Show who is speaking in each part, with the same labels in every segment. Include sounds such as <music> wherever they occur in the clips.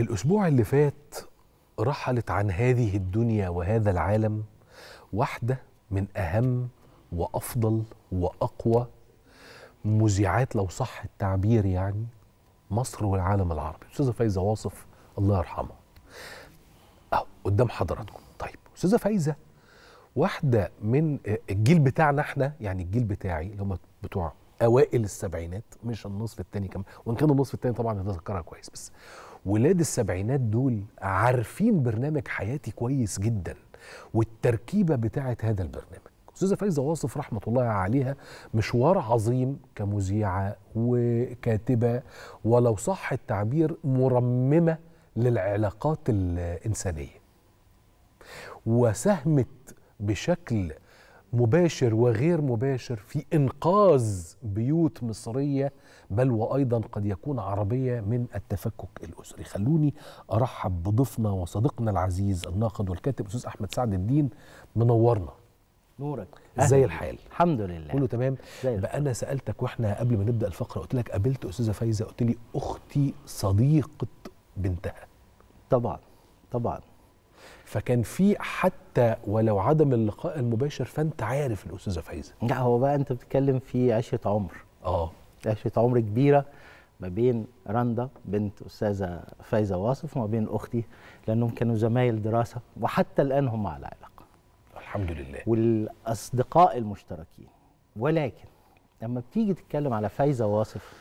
Speaker 1: الأسبوع اللي فات رحلت عن هذه الدنيا وهذا العالم واحدة من أهم وأفضل وأقوى مذيعات لو صح التعبير يعني مصر والعالم العربي أستاذة فايزة واصف الله يرحمها أهو قدام حضراتكم طيب أستاذة فايزة واحدة من آه، الجيل بتاعنا احنا يعني الجيل بتاعي اللي هم بتوع أوائل السبعينات مش النصف التاني كمان وإن كان النصف التاني طبعا هتذكرها كويس بس ولاد السبعينات دول عارفين برنامج حياتي كويس جدا والتركيبه بتاعه هذا البرنامج استاذه فايزه واصف رحمه الله عليها مشوار عظيم كمذيعه وكاتبه ولو صح التعبير مرممه للعلاقات الانسانيه وساهمت بشكل مباشر وغير مباشر في انقاذ بيوت مصريه بل وايضا قد يكون عربيه من التفكك الاسري خلوني ارحب بضيفنا وصديقنا العزيز الناقد والكاتب استاذ احمد سعد الدين منورنا نورك ازاي الحال الحمد لله كله تمام بقى انا سالتك واحنا قبل ما نبدا الفقره قلت لك قابلت استاذه فايزه قلت لي اختي صديقه بنتها طبعا طبعا فكان في حتى ولو عدم اللقاء المباشر فانت عارف الاستاذه فايزه لا هو بقى انت بتتكلم في
Speaker 2: عشره عمر اه عشره عمر كبيره ما بين رندا بنت استاذه فايزه واصف وما بين اختي لانهم كانوا زمايل دراسه وحتى الان هم على علاقه الحمد لله والاصدقاء المشتركين ولكن لما بتيجي تتكلم على فايزه واصف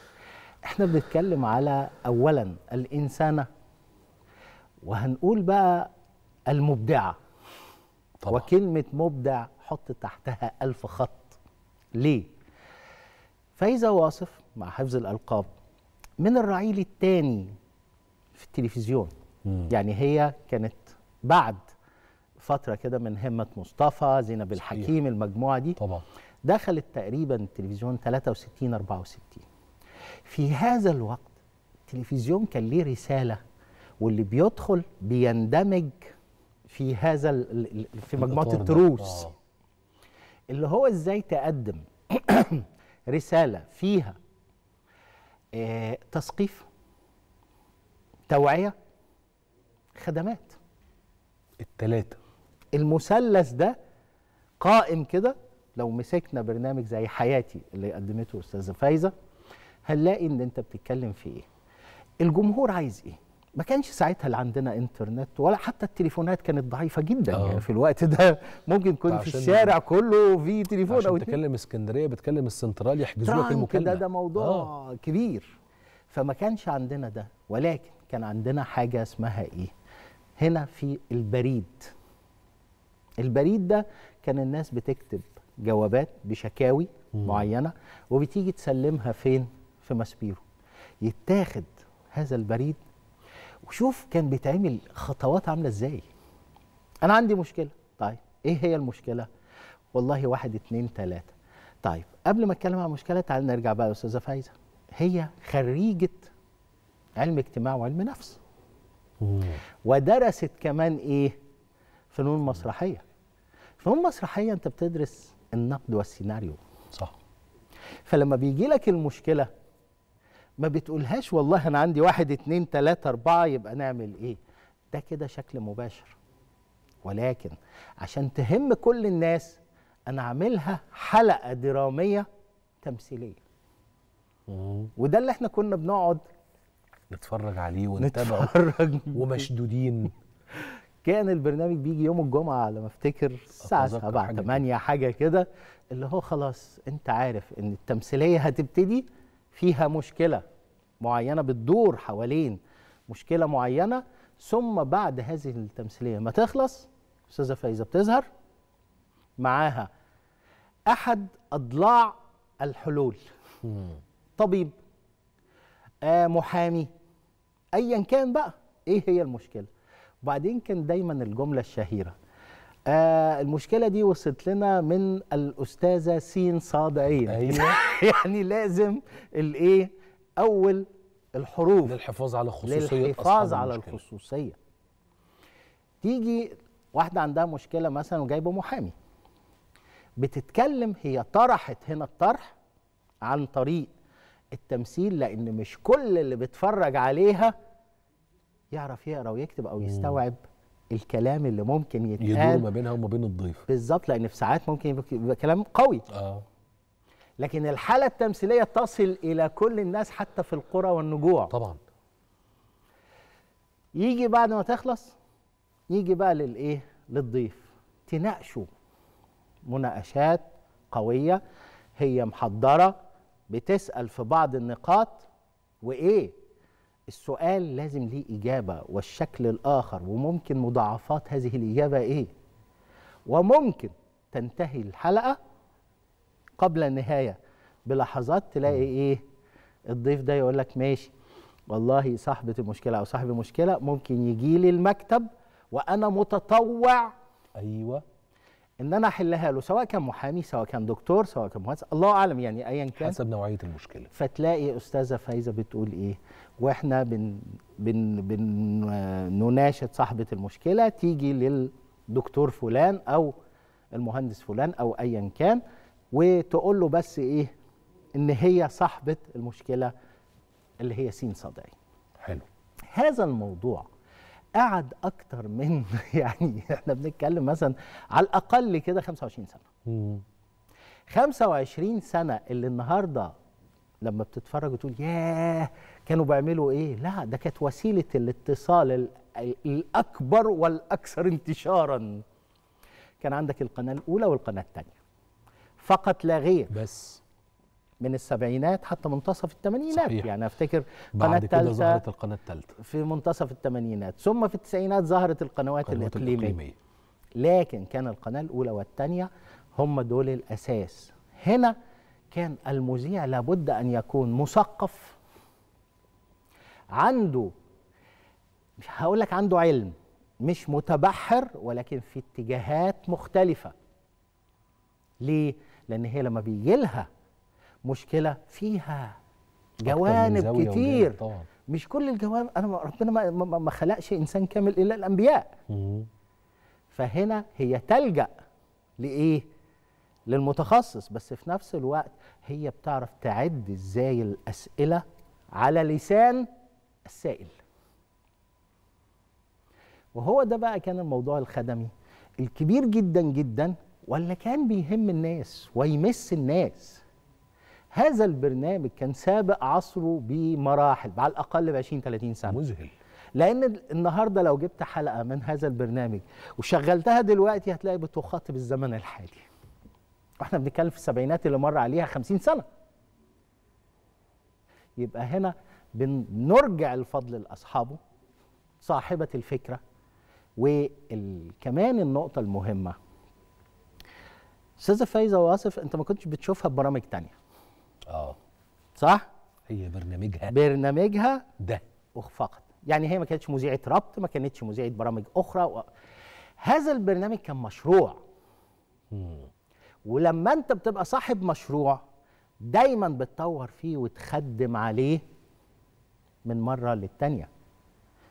Speaker 2: احنا بنتكلم على اولا الانسانه وهنقول بقى المبدعة طبعا. وكلمة مبدع حط تحتها ألف خط ليه؟ فإذا واصف مع حفظ الألقاب من الرعيل الثاني في التلفزيون مم. يعني هي كانت بعد فترة كده من همة مصطفى زينب الحكيم المجموعة دي طبعا دخلت تقريبا التلفزيون 63 64 في هذا الوقت التلفزيون كان ليه رسالة واللي بيدخل بيندمج في هذا
Speaker 1: في مجموعه التروس آه.
Speaker 2: اللي هو ازاي تقدم <coughs> رساله فيها آه تثقيف توعيه خدمات التلاتة المثلث ده قائم كده لو مسكنا برنامج زي حياتي اللي قدمته استاذه فايزه هنلاقي ان انت بتتكلم في ايه الجمهور عايز ايه ما كانش ساعتها اللي عندنا انترنت ولا حتى التليفونات كانت ضعيفه جدا أوه. يعني في الوقت ده ممكن يكون في الشارع كله في تليفون عشان او
Speaker 1: تكلم اسكندريه بتكلم
Speaker 2: السنترال يحجزوا لك المكالمه ده ده موضوع أوه. كبير فما كانش عندنا ده ولكن كان عندنا حاجه اسمها ايه هنا في البريد البريد ده كان الناس بتكتب جوابات بشكاوي مم. معينه وبتيجي تسلمها فين في ماسبيرو يتاخد هذا البريد وشوف كان بيتعمل خطوات عامله ازاي انا عندي مشكله طيب ايه هي المشكله والله واحد اتنين تلاته طيب قبل ما اتكلم عن مشكله تعال نرجع بقى الأستاذة فايزه هي خريجه علم اجتماع وعلم نفس ودرست كمان ايه فنون مسرحيه فنون مسرحيه انت بتدرس النقد والسيناريو صح فلما بيجي لك المشكله ما بتقولهاش والله انا عندي واحد اتنين تلاته اربعه يبقى نعمل ايه ده كده شكل مباشر ولكن عشان تهم كل الناس انا عاملها حلقه دراميه تمثيليه وده اللي احنا كنا بنقعد
Speaker 1: نتفرج عليه ونتابعه نتفرج ومشدودين <laughs>
Speaker 2: كان البرنامج بيجي يوم الجمعه على ما افتكر الساعه 7 8 حاجه كده اللي هو خلاص انت عارف ان التمثيليه هتبتدي فيها مشكله معينه بتدور حوالين مشكله معينه ثم بعد هذه التمثيليه ما تخلص استاذه فايزه بتظهر معاها احد اضلاع الحلول طبيب آه محامي ايا كان بقى ايه هي المشكله وبعدين كان دايما الجمله الشهيره آه المشكله دي وصلت لنا من الاستاذه سين صاد عين أيوة. <laughs> يعني لازم الايه اول الحروف للحفاظ على خصوصيه للحفاظ على الخصوصيه تيجي واحده عندها مشكله مثلا وجايبه محامي بتتكلم هي طرحت هنا الطرح عن طريق التمثيل لان مش كل اللي بيتفرج عليها يعرف يقرا ويكتب او يستوعب الكلام اللي ممكن يتقال يدور ما بينها وما بين الضيف بالظبط لان في ساعات ممكن يبقى كلام قوي اه لكن الحاله التمثيليه تصل الى كل الناس حتى في القرى والنجوع طبعا يجي بعد ما تخلص يجي بقى للايه للضيف تناقشوا مناقشات قويه هي محضره بتسال في بعض النقاط وايه السؤال لازم ليه إجابة والشكل الآخر وممكن مضاعفات هذه الإجابة إيه وممكن تنتهي الحلقة قبل النهاية بلحظات تلاقي إيه الضيف ده يقول لك ماشي والله صاحبة المشكلة أو صاحب المشكلة ممكن يجي لي المكتب وأنا متطوع أيوه ان انا احلها له سواء كان محامي سواء كان دكتور سواء كان مهندس الله اعلم يعني ايا
Speaker 1: كان حسب نوعيه المشكله
Speaker 2: فتلاقي استاذه فايزه بتقول ايه واحنا بن بن بن نناشد صاحبه المشكله تيجي للدكتور فلان او المهندس فلان او ايا كان وتقول له بس ايه ان هي صاحبه المشكله اللي هي سين صدعي حلو هذا الموضوع قعد اكتر من <laughs> يعني احنا بنتكلم مثلا على الاقل كده 25 سنه 25 سنه اللي النهارده لما بتتفرج وتقول ياه كانوا بيعملوا ايه لا ده كانت وسيله الاتصال الاكبر والاكثر انتشارا كان عندك القناه الاولى والقناه الثانيه فقط لا غير بس من السبعينات حتى منتصف الثمانينات صحيح. يعني افتكر قناه كده ظهرت القناه الثالثه في منتصف الثمانينات ثم في التسعينات ظهرت القنوات الإقليمية. الاقليميه لكن كان القناه الاولى والثانيه هم دول الاساس هنا كان المذيع لابد ان يكون مثقف عنده مش هقول لك عنده علم مش متبحر ولكن في اتجاهات مختلفه ليه لان هي لما بيجي لها مشكله فيها جوانب كتير طبعا. مش كل الجوانب انا ربنا ما, ما خلقش انسان كامل الا الانبياء فهنا هي تلجا لايه للمتخصص بس في نفس الوقت هي بتعرف تعد ازاي الاسئله على لسان السائل وهو ده بقى كان الموضوع الخدمي الكبير جدا جدا ولا كان بيهم الناس ويمس الناس هذا البرنامج كان سابق عصره بمراحل على الاقل ب 20 30 سنه مذهل لان النهارده لو جبت حلقه من هذا البرنامج وشغلتها دلوقتي هتلاقي بتخاطب الزمن الحالي واحنا بنتكلم في السبعينات اللي مر عليها 50 سنه يبقى هنا بنرجع الفضل لاصحابه صاحبه الفكره وكمان النقطه المهمه استاذه فايزه واصف انت ما كنتش بتشوفها ببرامج تانيه اه صح؟
Speaker 1: هي برنامجها
Speaker 2: برنامجها ده فقط يعني هي ما كانتش مذيعه ربط ما كانتش مذيعه برامج اخرى و... هذا البرنامج كان مشروع مم. ولما انت بتبقى صاحب مشروع دايما بتطور فيه وتخدم عليه من مره للتانيه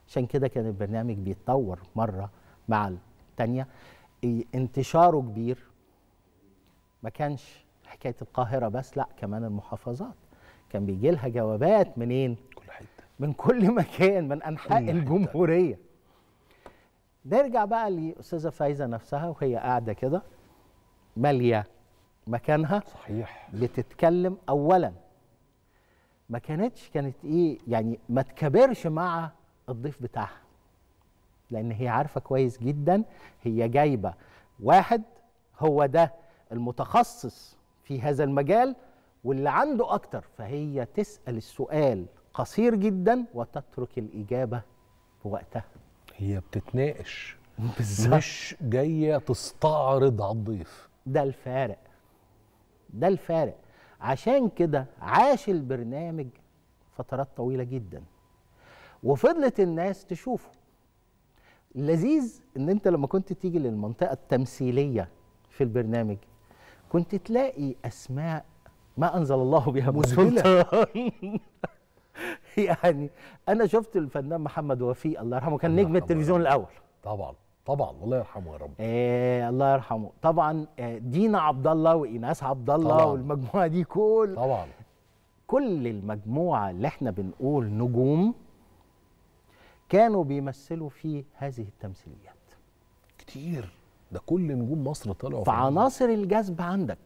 Speaker 2: عشان كده كان البرنامج بيتطور مره مع التانيه انتشاره كبير ما كانش حكايه القاهره بس لا كمان المحافظات كان بيجي لها جوابات منين كل حته من كل <laughs> مكان من انحاء الجمهوريه نرجع بقى لاستاذه فايزه نفسها وهي قاعده كده ماليه مكانها صحيح بتتكلم اولا ما كانتش كانت ايه يعني ما تكبرش مع الضيف بتاعها لان هي عارفه كويس جدا هي جايبه واحد هو ده المتخصص في هذا المجال واللي عنده أكتر فهي تسأل السؤال قصير جدا وتترك الإجابة
Speaker 1: في وقتها هي بتتناقش بالزبط. مش جاية تستعرض على الضيف ده الفارق ده الفارق عشان
Speaker 2: كده عاش البرنامج فترات طويلة جدا وفضلت الناس تشوفه لذيذ ان انت لما كنت تيجي للمنطقة التمثيلية في البرنامج كنت تلاقي اسماء ما انزل الله بها من سلطان <laughs> يعني انا شفت الفنان محمد وفي الله يرحمه كان نجم التلفزيون الاول طبعا طبعا الله يرحمه يا رب إيه الله يرحمه طبعا آه، دينا عبد الله وايناس عبد الله والمجموعه دي كل طبعا كل المجموعه اللي احنا بنقول نجوم كانوا بيمثلوا في هذه التمثيليات كتير ده كل نجوم مصر طلعوا في عناصر الجذب عندك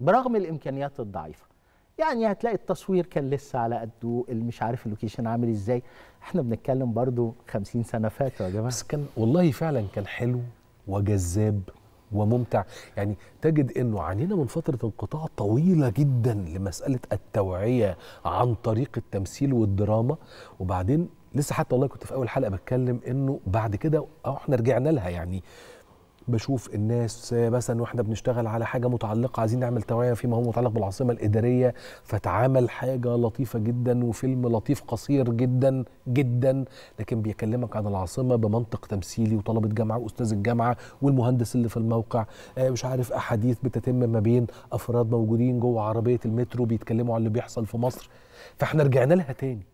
Speaker 2: برغم الامكانيات الضعيفه يعني هتلاقي التصوير كان لسه على قده مش عارف اللوكيشن عامل ازاي احنا
Speaker 1: بنتكلم برضو 50 سنه فاتوا يا جماعه بس كان والله فعلا كان حلو وجذاب وممتع يعني تجد انه عانينا من فتره انقطاع طويله جدا لمساله التوعيه عن طريق التمثيل والدراما وبعدين لسه حتى والله كنت في اول حلقه بتكلم انه بعد كده احنا رجعنا لها يعني بشوف الناس مثلا واحنا بنشتغل على حاجه متعلقه عايزين نعمل توعيه فيما هو متعلق بالعاصمه الاداريه فتعامل حاجه لطيفه جدا وفيلم لطيف قصير جدا جدا لكن بيكلمك عن العاصمه بمنطق تمثيلي وطلبه جامعه واستاذ الجامعه والمهندس اللي في الموقع آه، مش عارف احاديث بتتم ما بين افراد موجودين جوه عربيه المترو بيتكلموا عن اللي بيحصل في مصر فاحنا رجعنا لها تاني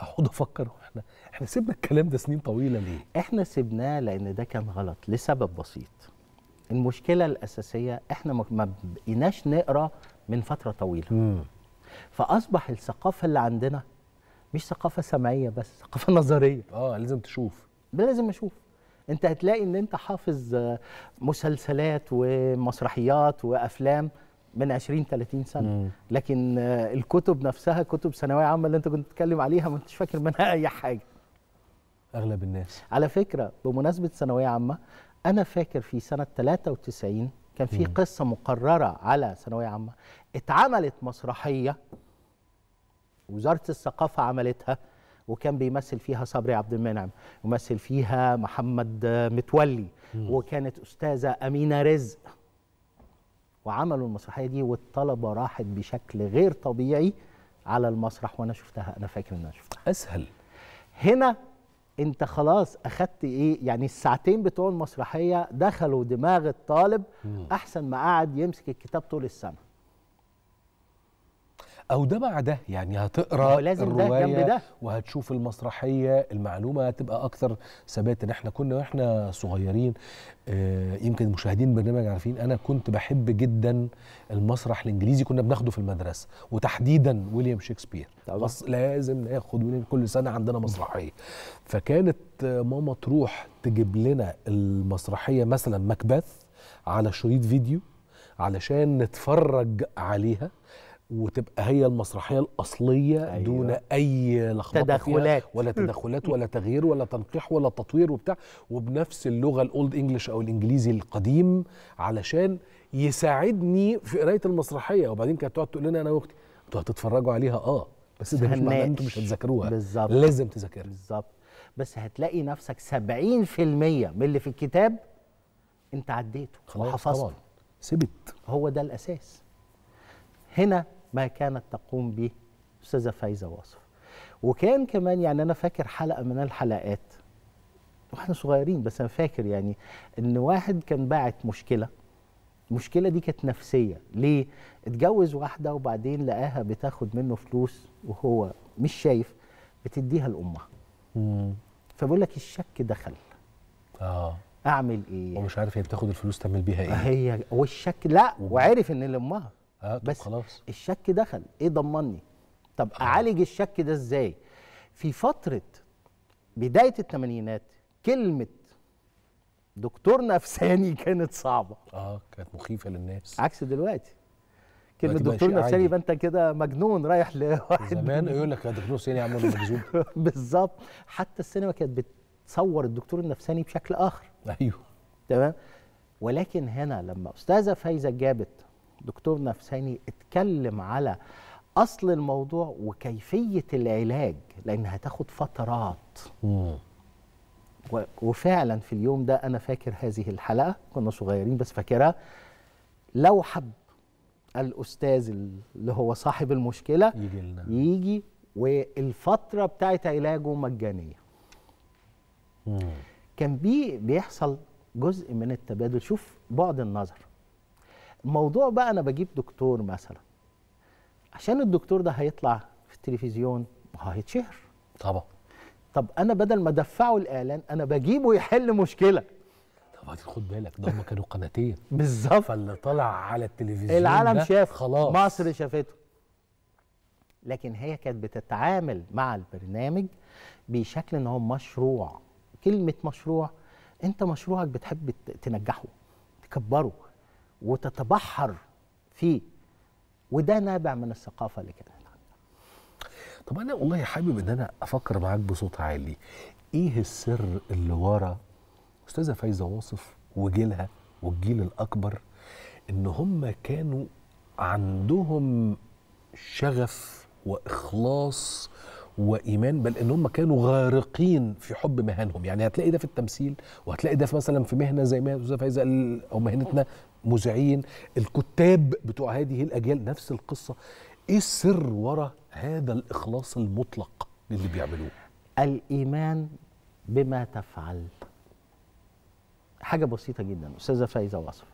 Speaker 1: اقعد افكر واحنا احنا سيبنا الكلام ده سنين طويله ليه احنا سيبناه لان ده كان غلط لسبب بسيط
Speaker 2: المشكله الاساسيه احنا ما بقيناش نقرا من فتره طويله مم. فاصبح الثقافه اللي عندنا مش ثقافه سمعيه بس ثقافه <laughs> نظريه اه لازم تشوف ده لازم اشوف انت هتلاقي ان انت حافظ آه، مسلسلات ومسرحيات وافلام من 20 30 سنه مم. لكن آه، الكتب نفسها كتب ثانويه عامه اللي انت كنت بتتكلم عليها ما انتش فاكر منها اي حاجه
Speaker 1: اغلب الناس
Speaker 2: على فكره بمناسبه ثانويه عامه انا فاكر في سنه 93 كان في قصه مقرره على ثانويه عامه اتعملت مسرحيه وزاره الثقافه عملتها وكان بيمثل فيها صبري عبد المنعم ومثل فيها محمد متولي مم. وكانت استاذه امينه رزق وعملوا المسرحيه دي والطلبه راحت بشكل غير طبيعي على المسرح وانا شفتها انا فاكر ان انا شفتها اسهل هنا انت خلاص اخدت ايه يعني الساعتين بتوع المسرحيه دخلوا دماغ الطالب احسن ما قعد يمسك الكتاب طول السنه
Speaker 1: او ده مع ده يعني هتقرا لازم الروايه ده جنب ده. وهتشوف المسرحيه المعلومه هتبقى اكثر ثبات ان احنا كنا واحنا صغيرين آه، يمكن مشاهدين برنامج عارفين انا كنت بحب جدا المسرح الانجليزي كنا بناخده في المدرسه وتحديدا ويليام شكسبير بس لازم ناخد كل سنه عندنا مسرحيه فكانت ماما تروح تجيب لنا المسرحيه مثلا مكبث على شريط فيديو علشان نتفرج عليها وتبقى هي المسرحيه الاصليه أيوة. دون اي لخبطه تدخلات ولا تدخلات ولا تغيير ولا تنقيح ولا تطوير وبتاع وبنفس اللغه الاولد انجلش او الانجليزي القديم علشان يساعدني في قرايه المسرحيه وبعدين كانت تقعد تقول لنا انا واختي انتوا هتتفرجوا عليها اه بس ده مش معناه انتوا مش هتذاكروها بالظبط لازم تذاكرها بالظبط
Speaker 2: بس هتلاقي نفسك 70% من اللي في الكتاب انت عديته وحفظته سبت هو ده الاساس هنا ما كانت تقوم به استاذه فايزه واصف وكان كمان يعني انا فاكر حلقه من الحلقات واحنا صغيرين بس انا فاكر يعني ان واحد كان باعت مشكله المشكله دي كانت نفسيه ليه اتجوز واحده وبعدين لقاها بتاخد منه فلوس وهو مش شايف بتديها لامها فبيقول لك الشك دخل اه اعمل ايه ومش عارف هي بتاخد الفلوس تعمل بيها ايه هي والشك لا وعرف ان لامها آه طب بس خلاص. الشك دخل ايه ضمني طب آه. اعالج الشك ده ازاي في فتره بدايه الثمانينات كلمه دكتور نفساني <laughs> كانت
Speaker 1: صعبه اه كانت مخيفه للناس
Speaker 2: عكس دلوقتي كلمه دكتور نفساني يبقى انت كده مجنون رايح لواحد <laughs> زمان يقول لك يا دكتور نفساني عامل مجذوب <laughs> بالظبط حتى السينما كانت بتصور الدكتور النفساني بشكل اخر ايوه تمام ولكن هنا لما استاذه فايزه جابت دكتور نفساني اتكلم على اصل الموضوع وكيفيه العلاج لان هتاخد فترات و... وفعلا في اليوم ده انا فاكر هذه الحلقه كنا صغيرين بس فاكرها لو حب الاستاذ اللي هو صاحب المشكله يجي لنا يجي والفتره بتاعت علاجه مجانيه مم. كان بي بيحصل جزء من التبادل شوف بعد النظر موضوع بقى انا بجيب دكتور مثلا عشان الدكتور ده هيطلع في التلفزيون هيتشهر طبعا طب انا بدل ما ادفعه الاعلان انا بجيبه يحل مشكله
Speaker 1: طب خد بالك ده هم كانوا قناتين <laughs> بالظبط فاللي طلع على التلفزيون العالم شاف خلاص مصر شافته
Speaker 2: لكن هي كانت بتتعامل مع البرنامج بشكل ان هو مشروع كلمه مشروع انت مشروعك بتحب تنجحه تكبره وتتبحر فيه وده نابع من الثقافه اللي كانت
Speaker 1: طب انا والله حابب ان انا افكر معاك بصوت عالي ايه السر اللي ورا استاذه فايزه واصف وجيلها والجيل الاكبر ان هم كانوا عندهم شغف واخلاص وايمان بل ان هم كانوا غارقين في حب مهنهم يعني هتلاقي ده في التمثيل وهتلاقي ده في مثلا في مهنه زي ما استاذه فايزه او مهنتنا مذيعين الكتاب بتوع هذه الاجيال نفس القصه ايه السر ورا هذا الاخلاص المطلق للي بيعملوه الايمان
Speaker 2: بما تفعل حاجه بسيطه جدا استاذه فايزه وصف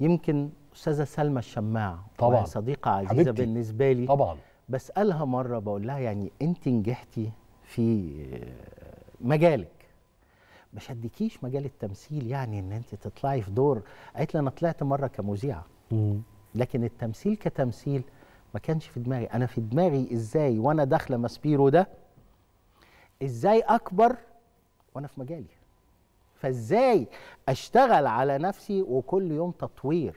Speaker 2: يمكن استاذه سلمى الشماع طبعا صديقه عزيزه حبيبتي. بالنسبه لي طبعا بسالها مره بقول لها يعني انت نجحتي في مجالك ما شدكيش مجال التمثيل يعني ان انت تطلعي في دور قالت لي انا طلعت مره كمذيعه لكن التمثيل كتمثيل ما كانش في دماغي انا في دماغي ازاي وانا داخله ماسبيرو ده ازاي اكبر وانا في مجالي فازاي اشتغل على نفسي وكل يوم تطوير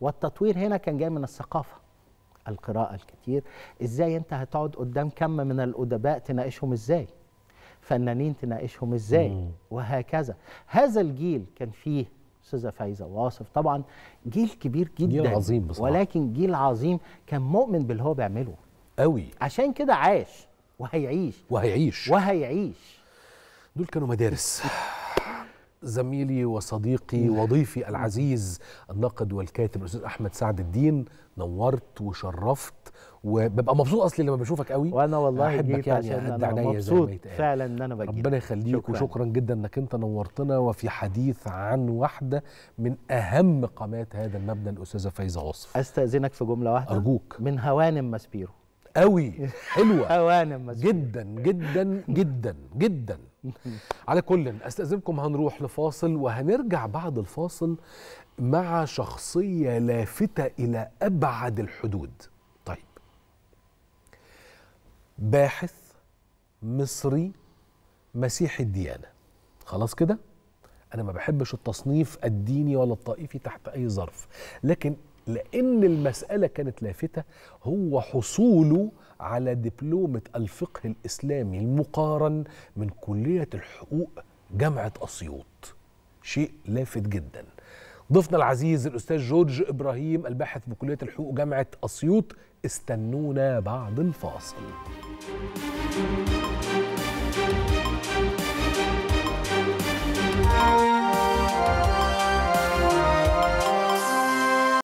Speaker 2: والتطوير هنا كان جاي من الثقافه القراءه الكتير ازاي انت هتقعد قدام كم من الادباء تناقشهم ازاي فنانين تناقشهم ازاي مم. وهكذا هذا الجيل كان فيه استاذه فايزه واصف طبعا جيل كبير جدا جيل عظيم بصراحه ولكن جيل عظيم كان مؤمن باللي هو بيعمله قوي عشان كده عاش وهيعيش وهيعيش
Speaker 1: وهيعيش دول كانوا مدارس زميلي وصديقي وضيفي العزيز الناقد والكاتب الاستاذ احمد سعد الدين نورت وشرفت وببقى مبسوط اصلي لما بشوفك قوي وانا والله بحبك يعني عشان انا مبسوط فعلا ان انا بجيب ربنا يخليك شكرا. وشكرا جدا انك انت نورتنا وفي حديث عن واحده من اهم قامات هذا المبنى الاستاذه فايزه عصف استاذنك في جمله واحده ارجوك من هوانم ماسبيرو قوي حلوه <laughs> هوانم ماسبيرو جدا جدا جدا جدا <laughs> على كل استاذنكم هنروح لفاصل وهنرجع بعد الفاصل مع شخصيه لافته الى ابعد الحدود باحث مصري مسيحي الديانه خلاص كده انا ما بحبش التصنيف الديني ولا الطائفي تحت اي ظرف لكن لان المساله كانت لافته هو حصوله على دبلومه الفقه الاسلامي المقارن من كليه الحقوق جامعه اسيوط شيء لافت جدا ضيفنا العزيز الاستاذ جورج ابراهيم الباحث بكليه الحقوق جامعه اسيوط استنونا بعد الفاصل